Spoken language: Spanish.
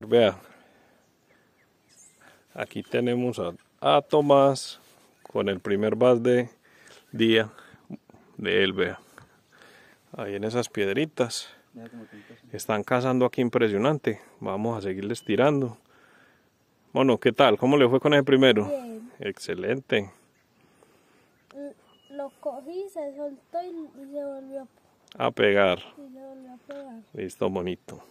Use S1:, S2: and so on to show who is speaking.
S1: Vea, aquí tenemos a, Tomás con el primer vas de día de él, vea. Ahí en esas piedritas. Están cazando aquí impresionante. Vamos a seguirles tirando. Bueno, ¿qué tal? ¿Cómo le fue con el primero? Excelente.
S2: Lo cogí, se soltó y,
S3: a... pegar. Y
S2: se volvió a pegar.
S3: Listo, bonito.